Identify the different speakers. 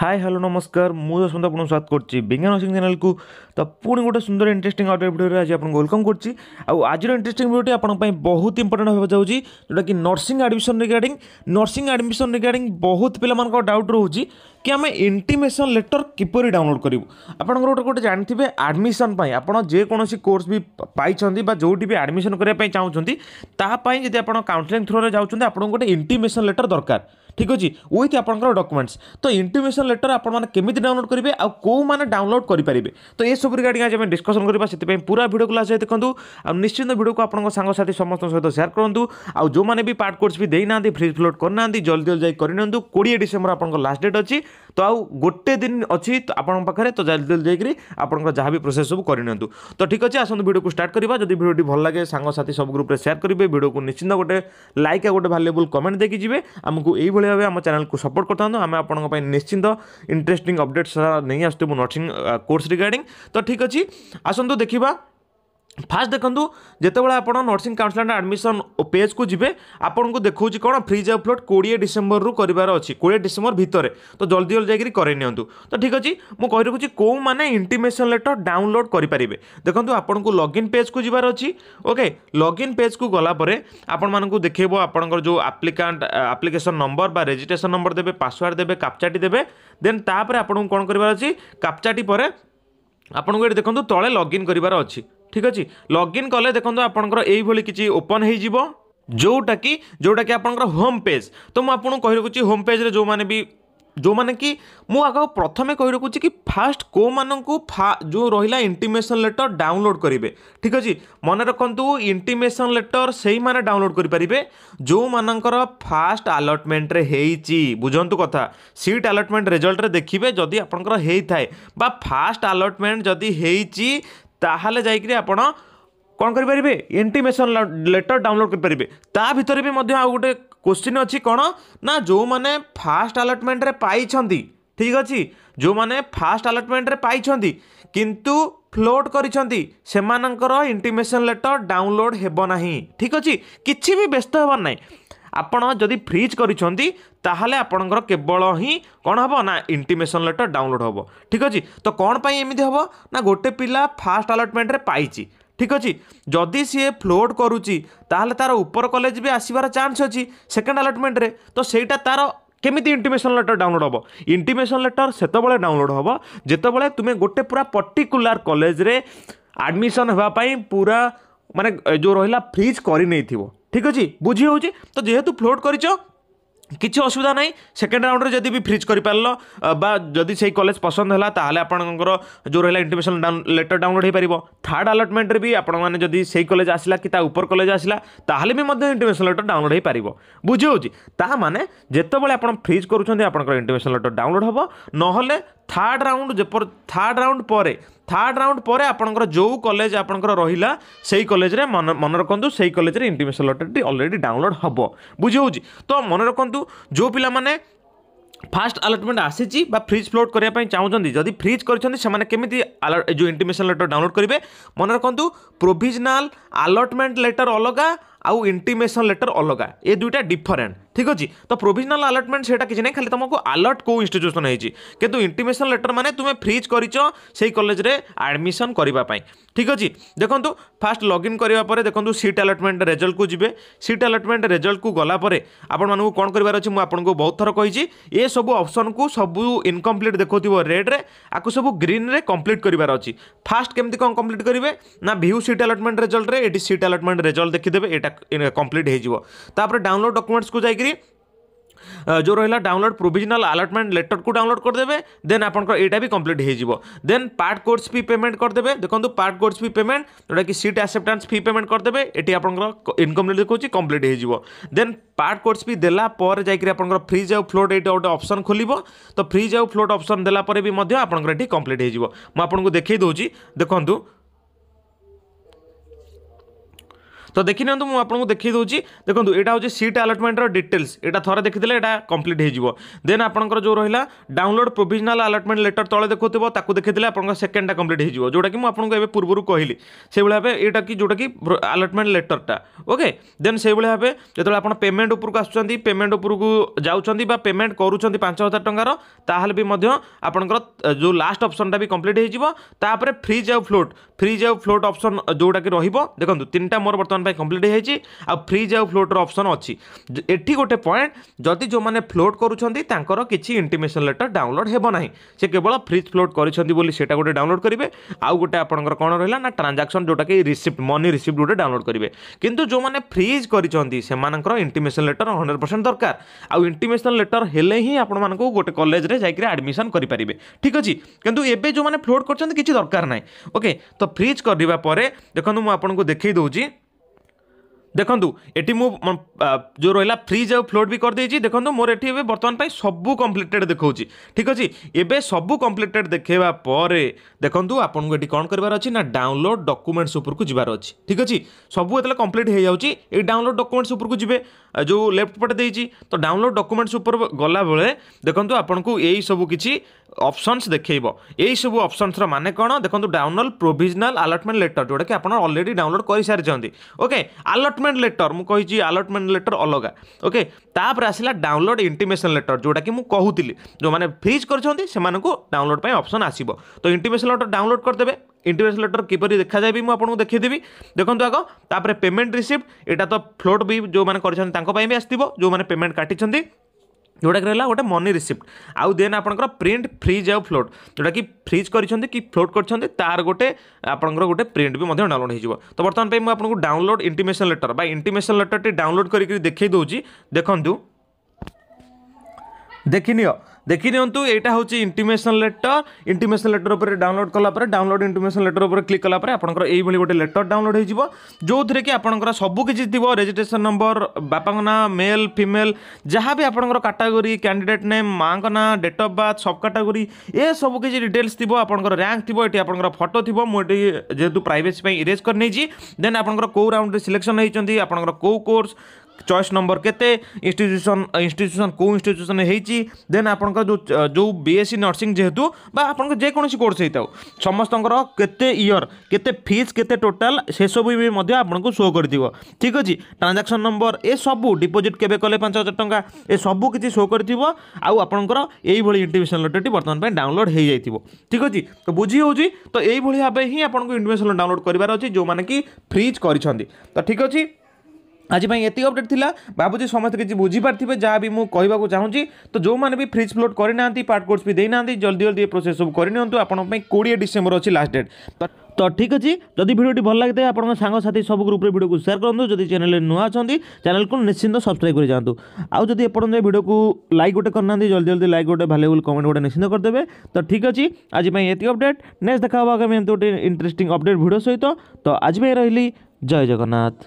Speaker 1: high hello ନମସ୍କାର ମୁଁ ଯଶନ୍ତ ଆପଣଙ୍କୁ ସ୍ୱାଗତ କରୁଛି ବିଜ୍ଞାନ ନର୍ସିଂ ଚ୍ୟାନେଲକୁ ତ ପୁଣି ଗୋଟେ ସୁନ୍ଦର ଇଣ୍ଟରେଷ୍ଟିଂ ଅପଡ଼େଟ୍ ଭିଡ଼ିଓରେ ଆଜି ଆପଣଙ୍କୁ ୱେଲକମ୍ କରୁଛି ଆଉ ଆଜିର ଇଣ୍ଟରେଷ୍ଟିଂ ଭିଡ଼ିଓଟି ଆପଣଙ୍କ ପାଇଁ ବହୁତ ଇମ୍ପୋର୍ଟାଣ୍ଟ ହେବାକୁ ଯାଉଛି ଯେଉଁଟାକି nursing admission regarding nursing admission regarding ବହୁତ ପିଲାମାନଙ୍କ ଡାଉଟ୍ ରହୁଛି କି ଆମେ ଇଣ୍ଟିମେସନ୍ ଲେଟର୍ କିପରି ଡାଉନଲୋଡ଼୍ କରିବୁ ଆପଣଙ୍କର ଗୋଟେ ଗୋଟେ ଜାଣିଥିବେ ଆଡ଼ମିସନ୍ ପାଇଁ ଆପଣ ଯେକୌଣସି କୋର୍ସ ବି ପାଇଛନ୍ତି ବା ଯେଉଁଠି ବି ଆଡ଼ମିସନ୍ କରିବା ପାଇଁ ଚାହୁଁଛନ୍ତି ତାହା ପାଇଁ ଯଦି ଆପଣ କାଉନ୍ସିଲିଂ ଥ୍ରୋରେ ଯାଉଛନ୍ତି ଆପଣଙ୍କୁ ଗୋଟେ ଇଣ୍ଟିମେସନ୍ ଲେଟର୍ ଦରକାର ঠিক ଅଛି ୱିଥ୍ ଆପଣଙ୍କର ଡକୁମେଣ୍ଟସ୍ ତ ଇଣ୍ଟିମେସନ୍ ଲେଟର୍ ଆପଣମାନେ କେମିତି ଡାଉନଲୋଡ଼ କରିବେ ଆଉ କେଉଁମାନେ ଡାଉନଲୋଡ଼ କରିପାରିବେ ତ ଏସବୁ ରିଗାର୍ଡ଼ିଂ ଆଜି ଆମେ ଡିସ୍କସନ୍ କରିବା ସେଥିପାଇଁ ପୁରା ଭିଡ଼ିଓକୁ ଲାଷ୍ଟ ଯାଇ ଦେଖନ୍ତୁ ଆଉ ନିଶ୍ଚିନ୍ତ ଭିଡ଼ିଓକୁ ଆପଣଙ୍କ ସାଙ୍ଗସାଥି ସମସ୍ତଙ୍କ ସହିତ ସେୟାର କରନ୍ତୁ ଆଉ ଯେଉଁମାନେ ବି ପାର୍ଟ କୋର୍ସ ବି ଦେଇନାହାନ୍ତି ଫ୍ରି ଫ୍ଲୋଟ୍ କରିନାହାନ୍ତି ଜଲ୍ଦି ଜଲ୍ଦି ଯାଇ କରିନିଅନ୍ତୁ କୋଡ଼ିଏ ଡିସେମ୍ବର ଆପଣଙ୍କ ଲାଷ୍ଟ ଡେଟ୍ ଅଛି ତ ଆଉ ଗୋଟେ ଦିନ ଅଛି ଆପଣଙ୍କ ପାଖରେ ତ ଜଲ୍ଦି ଜଲ୍ଦି ଯାଇକରି ଆପଣଙ୍କ ଯାହା ବି ପ୍ରୋସେସ୍ ସବୁ କରିନିଅନ୍ତୁ ତ ଠିକ୍ ଅଛି ଆସନ୍ତୁ ଭିଡ଼ିଓକୁ ଷ୍ଟାର୍ଟ କରିବା ଯଦି ଭିଡ଼ିଓଟି ଭଲ ଲାଗେ ସାଙ୍ଗସାଥି ସବୁ ଗ୍ରୁପ୍ରେ ସେୟାର କରିବେ ଭିଡ଼ିଓକୁ ନିଶ୍ଚିନ୍ତ ଗୋଟେ ଲାଇକ୍ ଆଉ ଗୋଟେ ଭାଲ୍ୟୁବୁଲ୍ କମେଣ୍ଟ ଦେଇକି ଯିବେ ଆମକୁ ଏଇଭଳି ଏଇଭଳି ଭାବେ ଆମ ଚ୍ୟାନେଲକୁ ସପୋର୍ଟ କରିଥାନ୍ତୁ ଆମେ ଆପଣଙ୍କ ପାଇଁ ନିଶ୍ଚିନ୍ତ ଇଣ୍ଟରେଷ୍ଟିଂ ଅପଡେଟ୍ ସାରା ନେଇ ଆସୁଥିବୁ ନର୍ସିଂ କୋର୍ସ ରିଗାର୍ଡିଂ ତ ଠିକ୍ ଅଛି ଆସନ୍ତୁ ଦେଖିବା ফার্স্ট দেখুন যেতবে আপনার নর্সিং কাউন্সিলার আডমিশন পেজ কু যাবে আপনার দেখছি কোণ ফ্রিজ অপলোড কোড়িয়ে ডিসেম্বর রু করবার অছি কোড়িয়ে ডিসেম্বর ভিতরে তো জলদি জলদি যাই করে নিউ তো ঠিক আছে মু রাখুছি কেউ মানে ইন্টিমেসন লেটর ডাউনলোড করে পারে দেখুন আপনার লগ ইন পেজ কু যাবার অছি ওকে লগ ইন পেজ কু গলাপরে আপনার দেখব আপনার যে আপ্লিকাট আপ্লিকেসন নম্বর বা রেজিষ্ট্রেসন নম্বর দেবে পাসওয়ার্ড দেবে কাপচাটি দেবে দেন তাপরে আপনার কোণ করবার অছি কাপচাটি পরে আপনার এটি দেখুন তলে লগ ইন করবার অছি ঠিক ଅଛି ଲଗ୍ଇନ୍ କଲେ ଦେଖନ୍ତୁ ଆପଣଙ୍କର ଏଇଭଳି କିଛି ଓପନ୍ ହେଇଯିବ ଯେଉଁଟାକି ଯେଉଁଟାକି ଆପଣଙ୍କର ହୋମ୍ ପେଜ୍ ତ ମୁଁ ଆପଣଙ୍କୁ କହି ରଖୁଛି ହୋମ୍ ପେଜ୍ରେ ଯେଉଁମାନେ ବି ଯେଉଁମାନେ କି ମୁଁ ଆଗ ପ୍ରଥମେ କହି ରଖୁଛି କି ଫାଷ୍ଟ କେଉଁମାନଙ୍କୁ ଫା ଯେଉଁ ରହିଲା ଇଣ୍ଟିମେସନ୍ ଲେଟର୍ ଡାଉନଲୋଡ଼୍ କରିବେ ଠିକ୍ ଅଛି ମନେ ରଖନ୍ତୁ ଇଣ୍ଟିମେସନ୍ ଲେଟର୍ ସେଇମାନେ ଡାଉନଲୋଡ଼୍ କରିପାରିବେ ଯେଉଁମାନଙ୍କର ଫାଷ୍ଟ ଆଲଟମେଣ୍ଟରେ ହେଇଛି ବୁଝନ୍ତୁ କଥା ସିଟ୍ ଆଲଟମେଣ୍ଟ ରେଜଲ୍ଟରେ ଦେଖିବେ ଯଦି ଆପଣଙ୍କର ହେଇଥାଏ ବା ଫାଷ୍ଟ ଆଲଟମେଣ୍ଟ ଯଦି ହେଇଛି ତାହେଲେ ଯାଇକରି ଆପଣ କ'ଣ କରିପାରିବେ ଇଣ୍ଟିମେସନ୍ ଲେଟର୍ ଡାଉନଲୋଡ଼୍ କରିପାରିବେ ତା ଭିତରେ ବି ମଧ୍ୟ ଆଉ ଗୋଟେ କୋଶ୍ଚିନ୍ ଅଛି କ'ଣ ନା ଯେଉଁମାନେ ଫାଷ୍ଟ ଆଲଟମେଣ୍ଟରେ ପାଇଛନ୍ତି ଠିକ୍ ଅଛି ଯେଉଁମାନେ ଫାଷ୍ଟ ଆଲଟମେଣ୍ଟରେ ପାଇଛନ୍ତି କିନ୍ତୁ ଫ୍ଲୋଟ୍ କରିଛନ୍ତି ସେମାନଙ୍କର ଇଣ୍ଟିମେସନ୍ ଲେଟର୍ ଡାଉନଲୋଡ଼୍ ହେବ ନାହିଁ ଠିକ୍ ଅଛି କିଛି ବି ବ୍ୟସ୍ତ ହେବାର ନାହିଁ आपण जदि फ्रिज करवर ही कौन हम ना इंटीमेसन लेटर डाउनलोड हे ठीक अच्छे तो कौन परमी हे ना गोटे पिला फास्ट आलटमेंट्रे ठीक अच्छे जदि सी फ्लोट करुच्चे तार उपर कलेज भी आसवर चान्स अच्छी सेकेंड आलटमेंट तो सहीटा तार केमी इंटीमेसन लेटर डाउनलोड हे इंटीमेसन लेटर से डाउनलोड हे जितेबाला तुम्हें गोटे पूरा पर्टिकुला कलेज आडमिशन होगापी पूरा माने जो रहा फ्रिज कर ঠিক আছে বুঝি হচ্ছে তো যেহেতু ফ্লোট করছ কিছু অসুবিধা নাই সেকেন্ড রাউন্ডরে যদি বি ফ্রিজ করিপারল বা যদি সেই কলেজ পসন্দ হল তাহলে আপনার যে রহলা ইন্টিমেশন লেটর ডাউনলোড হয়ে পাব থার্ড আলটমেন্টরে বি আপনার যদি সেই কলেজ আসলা কি তা উপর কলেজ আসলা তাহলে বি ইন্টিমেশন লেটর ডাউনলোড হয়ে পাব বুঝি হচ্ছে তা মানে যেতবে আপনার ফ্রিজ করছেন আপনার ইন্টিমেশন লেটর ডাউনলোড হব নহলে থার্ড রাউন্ড ଯେପରି ଥାର୍ଡ଼ ରାଉଣ୍ଡ ପରେ ଥାର୍ଡ଼ ରାଉଣ୍ଡ ପରେ ଆପଣଙ୍କର ଯେଉଁ କଲେଜ ଆପଣଙ୍କର ରହିଲା ସେଇ କଲେଜରେ ମନେ ରଖନ୍ତୁ ସେଇ କଲେଜରେ ଇଣ୍ଟିମେସନ୍ ଲଟେରୀଟି ଅଲରେଡ଼ି ଡାଉନଲୋଡ଼ ହେବ ବୁଝି ହେଉଛି ତ ମନେ ରଖନ୍ତୁ ଯେଉଁ ପିଲାମାନେ ফার্স্ট আলটমেন্ট আসিছি বা ফ্রিজ ফ্লোট করা চাহুমান যদি ফ্রিজ করছেন সে কমিটি যে ইন্টিমেশন লেটর ডাউনলোড করবে মনে রাখতু প্রোভিজনাল আলটমেন্ট লেটর অলগা আউ ইন্টিমেশন লেটর অলগা এ দুইটা ডিফরেন্ট ঠিক ଅଛି ତ ପ୍ରୋଭିଜନାଲ୍ ଆଲଟମେଣ୍ଟ ସେଇଟା କିଛି ନାହିଁ ଖାଲି ତୁମକୁ ଆଲର୍ଟ କେଉଁ ଇନଷ୍ଟିଚ୍ୟୁସନ୍ ହେଇଛି କିନ୍ତୁ ଇଣ୍ଟିମେସନ୍ ଲେଟର୍ ମାନେ ତୁମେ ଫ୍ରିଜ୍ କରିଛ ସେଇ କଲେଜରେ ଆଡ଼ମିସନ୍ କରିବା ପାଇଁ ଠିକ୍ ଅଛି ଦେଖନ୍ତୁ ଫାଷ୍ଟ ଲଗ୍ଇନ୍ କରିବା ପରେ ଦେଖନ୍ତୁ ସିଟ୍ ଆଲଟମେଣ୍ଟ ରେଜଲ୍ଟକୁ ଯିବେ ସିଟ୍ ଆଲଟମେଣ୍ଟ ରେଜଲ୍ଟକୁ ଗଲା ପରେ ଆପଣମାନଙ୍କୁ କ'ଣ କରିବାର ଅଛି ମୁଁ ଆପଣଙ୍କୁ ବହୁତ ଥର କହିଛି ଏସବୁ ଅପସନ୍କୁ ସବୁ ଇନକମ୍ପ୍ଲିଟ୍ ଦେଖାଉଥିବ ରେଡ଼୍ରେ ଆକୁ ସବୁ ଗ୍ରୀନ୍ରେ କମ୍ପ୍ଲିଟ୍ କରିବାର ଅଛି ଫାଷ୍ଟ କେମିତି କ'ଣ କମ୍ପ୍ଲିଟ୍ କରିବେ ନା ଭିୟୁ ସିଟ୍ ଆଲଟମେଣ୍ଟ ରେଜଲ୍ଟରେ ଏଠି ସିଟ୍ ଆଲଟମେଣ୍ଟ ରେଜଲ୍ଟ ଦେଖିଦେବେ ଏଇଟା କମ୍ପ୍ଲିଟ୍ ହେଇଯିବ ତାପରେ ଡାଉନଲୋଡ଼ ଡକୁମେଣ୍ଟସ୍କୁ ଯାଇକି করিকি जो रहा डाउनलोड प्रोजनाल आलटमेंट लेटर को डाउनलोड करदे देन आपंकर यहाँ भी कम्प्लीट हो then part course fee payment करदे देखो पार्ट कोर्स फी पेमेंट जोटा कि सीट आसेप्टान्स फी पेमेंट करदे ये आप इनकम्लीट देखो कम्प्लीट हो देन पार्ट कोर्स फी देलापर जाकर फ्रिज आउ फ्लोट ये गोटे अप्सन खोल तो फ्रिज आउ फ्लोट अप्सन देलापर भी आपर ये कम्प्लीट हो मुझे देखो देखूँ ତ ଦେଖିନିଅନ୍ତୁ ମୁଁ ଆପଣଙ୍କୁ ଦେଖାଇ ଦେଉଛି ଦେଖନ୍ତୁ ଏଇଟା ହେଉଛି ସିଟ୍ ଆଲଟମେଣ୍ଟର ଡିଟେଲ୍ସ ଏଇଟା ଥରେ ଦେଖିଦେଲେ ଏଇଟା କମ୍ପ୍ଲିଟ୍ ହେଇଯିବ ଦେନ୍ ଆପଣଙ୍କର ଯେଉଁ ରହିଲା ଡାଉନଲୋଡ଼ ପ୍ରୋଭିଜନାଲ୍ ଆଲଟମେଣ୍ଟ ଲେଟର ତଳେ ଦେଖୁଥିବ ତାକୁ ଦେଖିଦେଲେ ଆପଣଙ୍କ ସେକେଣ୍ଡଟା କମ୍ପ୍ଲିଟ୍ ହେଇଯିବ ଯେଉଁଟାକି ମୁଁ ଆପଣଙ୍କୁ ଏବେ ପୂର୍ବରୁ କହିଲି ସେଇଭଳି ଭାବେ ଏଇଟା କି ଯେଉଁଟାକି ଆଲଟମେଣ୍ଟ ଲେଟରଟା ଓକେ ଦେନ୍ ସେଇଭଳି ଭାବେ ଯେତେବେଳେ ଆପଣ ପେମେଣ୍ଟ ଉପରକୁ ଆସୁଛନ୍ତି ପେମେଣ୍ଟ ଉପରକୁ ଯାଉଛନ୍ତି ବା ପେମେଣ୍ଟ କରୁଛନ୍ତି ପାଞ୍ଚ ହଜାର ଟଙ୍କାର ତାହେଲେ ବି ମଧ୍ୟ ଆପଣଙ୍କର ଯେଉଁ ଲାଷ୍ଟ ଅପସନଟା ବି କମ୍ପ୍ଲିଟ୍ ହେଇଯିବ ତାପରେ ଫ୍ରିଜ୍ ଆଉ ଫ୍ଲୋଟ୍ ଫ୍ରିଜ୍ ଆଉ ଫ୍ଲୋଟ୍ ଅପସନ୍ ଯେଉଁଟାକି ରହିବ ଦେଖନ୍ତୁ ତିନିଟା ମୋର ବର୍ତ୍ତମାନ ୱାନ୍ ପାଇଁ କମ୍ପ୍ଲିଟ୍ ହେଇଯାଇଛି ଆଉ ଫ୍ରିଜ୍ ଆଉ ଫ୍ଲୋଟ୍ର ଅପସନ୍ ଅଛି ଏଠି ଗୋଟେ ପଏଣ୍ଟ ଯଦି ଯେଉଁମାନେ ଫ୍ଲୋଟ୍ କରୁଛନ୍ତି ତାଙ୍କର କିଛି ଇଣ୍ଟିମେସନ୍ ଲେଟର୍ ଡାଉନଲୋଡ଼୍ ହେବ ନାହିଁ ସେ କେବଳ ଫ୍ରିଜ୍ ଫ୍ଲୋଟ୍ କରିଛନ୍ତି ବୋଲି ସେଇଟା ଗୋଟେ ଡାଉନଲୋଡ଼୍ କରିବେ ଆଉ ଗୋଟେ ଆପଣଙ୍କର କ'ଣ ରହିଲା ନା ଟ୍ରାଞ୍ଜାକ୍ସନ୍ ଯେଉଁଟାକି ରିସିପ୍ଟ ମନି ରିସିପ୍ଟ ଗୋଟେ ଡାଉନଲୋଡ଼୍ କରିବେ କିନ୍ତୁ ଯେଉଁମାନେ ଫ୍ରିଜ୍ କରିଛନ୍ତି ସେମାନଙ୍କର ଇଣ୍ଟିମେସନ୍ ଲେଟର୍ ହଣ୍ଡ୍ରେଡ଼ ପରସେଣ୍ଟ ଦରକାର ଆଉ ଇଣ୍ଟିମେସନ୍ ଲେଟର୍ ହେଲେ ହିଁ ଆପଣମାନଙ୍କୁ ଗୋଟେ କଲେଜରେ ଯାଇକରି ଆଡ଼ମିସନ୍ କରିପାରିବେ ଠିକ୍ ଅଛି କିନ୍ତୁ ଏବେ ଯେଉଁମାନେ ଫ୍ଲୋଟ୍ କରୁଛନ୍ତି କିଛି ଦରକାର ନାହିଁ ଓକେ ତ ଫ୍ରିଜ୍ କରିବା ପରେ ଦେଖନ୍ତୁ ମୁଁ ଆପଣଙ୍କୁ ଦେଖାଇ ଦେଉଛି দেখুন এটি মু যে রহিলা ফ্রিজ আউ ফ্লোট বি করে দিয়েছি দেখুন মোর এটি এবে বর্তমান পাই সবু কমপ্লিটেড দেখাউছি ঠিক আছে এবে সবু কমপ্লিটেড দেখাইবা পরে দেখুন আপনাকে এটি কোণ করবার আছে না ডাউনলোড ডকুমেন্টস উপরকু যাবার আছে ঠিক আছে সবু এতলে কমপ্লিট হয়ে যাচ্ছি এই ডাউনলোড ডকুমেন্টস উপরকু যাবে যে লেফট পটে দিয়েছি তো ডাউনলোড ডকুমেন্টস উপর গলা বেড়ে দেখুন আপনার এই সবু কিছু অপসনস দেখব এই সবু অপসনসর মানে কোণ দেখুন ডাউনলোড প্রোভিজনাল আলটমেন্ট লেটর যেটা কি আপনার অলরেডি ডাউনলোড করে সারিছেন ওকে আলট ଆଲଟମେଣ୍ଟ ଲେଟର ମୁଁ କହିଛି ଆଲଟମେଣ୍ଟ ଲେଟର ଅଲଗା ଓକେ ତାପରେ ଆସିଲା ଡାଉନଲୋଡ଼ ଇଣ୍ଟିମେସନ୍ ଲେଟର ଯେଉଁଟାକି ମୁଁ କହୁଥିଲି ଯେଉଁମାନେ ଫ୍ରିଜ୍ କରିଛନ୍ତି ସେମାନଙ୍କୁ ଡାଉନଲୋଡ଼ ପାଇଁ ଅପସନ୍ ଆସିବ ତ ଇଣ୍ଟିମେସନ୍ ଲେଟର ଡାଉନଲୋଡ଼ କରିଦେବେ ଇଣ୍ଟିମେସନ୍ ଲେଟର କିପରି ଦେଖାଯାଏ ବି ମୁଁ ଆପଣଙ୍କୁ ଦେଖେଇଦେବି ଦେଖନ୍ତୁ ଆଗ ତାପରେ ପେମେଣ୍ଟ ରିସିପ୍ଟ ଏଇଟା ତ ଫ୍ଲୋଟ୍ ବି ଯେଉଁମାନେ କରିଛନ୍ତି ତାଙ୍କ ପାଇଁ ବି ଆସିଥିବ ଯେଉଁମାନେ ପେମେଣ୍ଟ କାଟିଛନ୍ତି ଯେଉଁଟାକି ରହିଲା ଗୋଟେ ମନି ରିସିପ୍ଟ ଆଉ ଦେନ୍ ଆପଣଙ୍କର ପ୍ରିଣ୍ଟ ଫ୍ରିଜ୍ ଆଉ ଫ୍ଲୋଟ୍ ଯେଉଁଟାକି ଫ୍ରିଜ୍ କରିଛନ୍ତି କି ଫ୍ଲୋଟ୍ କରିଛନ୍ତି ତାର ଗୋଟେ ଆପଣଙ୍କର ଗୋଟେ ପ୍ରିଣ୍ଟ ବି ମଧ୍ୟ ଡାଉନଲୋଡ଼ ହେଇଯିବ ତ ବର୍ତ୍ତମାନ ପାଇଁ ମୁଁ ଆପଣଙ୍କୁ ଡାଉନଲୋଡ଼ ଇଣ୍ଟିମେସନ୍ ଲେଟର୍ ବା ଇଣ୍ଟିମେସନ୍ ଲେଟର୍ଟି ଡାଉନଲୋଡ଼ କରିକି ଦେଖାଇ ଦେଉଛି ଦେଖନ୍ତୁ ଦେଖିନିଅ ଦେଖିନିଅନ୍ତୁ ଏଇଟା ହେଉଛି ଇଣ୍ଟିମେସନ୍ ଲେଟର ଇଣ୍ଟିମେସନ୍ ଲେଟର ଉପରେ ଡାଉନଲୋଡ଼ କଲାପରେ ଡାଉନଲୋଡ଼ ଇଣ୍ଟିମେସନ୍ ଲେଟର ଉପରେ କ୍ଲିକ୍ କଲାପରେ ଆପଣଙ୍କର ଏଇଭଳି ଗୋଟେ ଲେଟର ଡାଉନଲୋଡ଼ ହେଇଯିବ ଯେଉଁଥିରେ କି ଆପଣଙ୍କର ସବୁ କିଛି ଥିବ ରେଜିଷ୍ଟ୍ରେସନ୍ ନମ୍ବର ବାପାଙ୍କ ନାଁ ମେଲ୍ ଫିମେଲ୍ ଯାହା ବି ଆପଣଙ୍କର କାଟାଗୋରୀ କ୍ୟାଣ୍ଡିଡେଟ୍ ନେମ୍ ମାଆଙ୍କ ନାଁ date of birth sub category ଏସବୁ କିଛି ଡିଟେଲ୍ସ ଥିବ ଆପଣଙ୍କର ର୍ୟାଙ୍କ ଥିବ ଏଠି ଆପଣଙ୍କର ଫଟୋ ଥିବ ମୁଁ ଏଠି ଯେହେତୁ ପ୍ରାଇଭେସି ପାଇଁ ଇରେଜ୍ କରିନେଇଛି ଦେନ୍ ଆପଣଙ୍କର କେଉଁ ରାଉଣ୍ଡରେ ସିଲେକ୍ସନ୍ ହେଇଛନ୍ତି ଆପଣଙ୍କର କେଉଁ କୋର୍ସ চয়েস নম্বর কেতে ইনস্টিটিউশন ইনস্টিটিউশন কেউ ইনস্টিটিউশন হয়েছি দেন আপনার যে যে বিএসসি নর্সিং যেহেতু বা আপনার যেকোন কোর্স হয়ে থাও সমস্ত কেতে ইয়র কেতে ফিজ কেতে টোটাল সেসব বি আপনার শো করে দিব ঠিক আছে ট্রানজাকশন নম্বর এসবু ডিপোজিট কেবে কলে পাঁচ হাজার টাকা এসবু কিছু শো করে আপনার এইভাবে ইনভিটেশন লেটরটি বর্তমান ডাউনলোড হয়ে যাই ঠিক আছে তো বুঝি হচ্ছে তো এইভাবে ভাবে হি আপনার ইনভিটেশন ডাউনলোড করবার অনেক কি ফ্রিজ করছেন তো ঠিক আছে আজ এত অপডেট লা ভাবুছি সমস্ত কিছু বুঝিপারে যা বি কু চাহুছি তো যে বি ফ্রিজ ফ্লোট করে না পার্ট কোর্স বি না জলদি জলদি এ প্রোসেস সব করে নিউ আপনার কোড়িয়ে ডিসেম্বর অ লাস্ট ডেট তো ঠিক আছে যদি ভিডিওটি ভাল লাগে আপনার সাংসাথী সব গ্রুপে ভিডিওকে সেয়ার করুন যদি চ্যানেলে নূয়া অনেক চ্যানেলকে নিশ্চিন্ত সবসক্রাইব করে যাতে আউ যদি এপর্যন্ত ভিডিওকে লাইক গোটে করে না জলদি জলদি লাইক গোটে ভ্যালুবল কমেন্ট গোটে নিশ্চিন্ত করেদেবে তো ঠিক আছে আজ এত অপডেট নেক্সট দেখা হব আগামী এমতি গোটে ইন্টারেস্টিং অপডেট ভিডিও সহ তো আজ রহলি জয় জগন্নাথ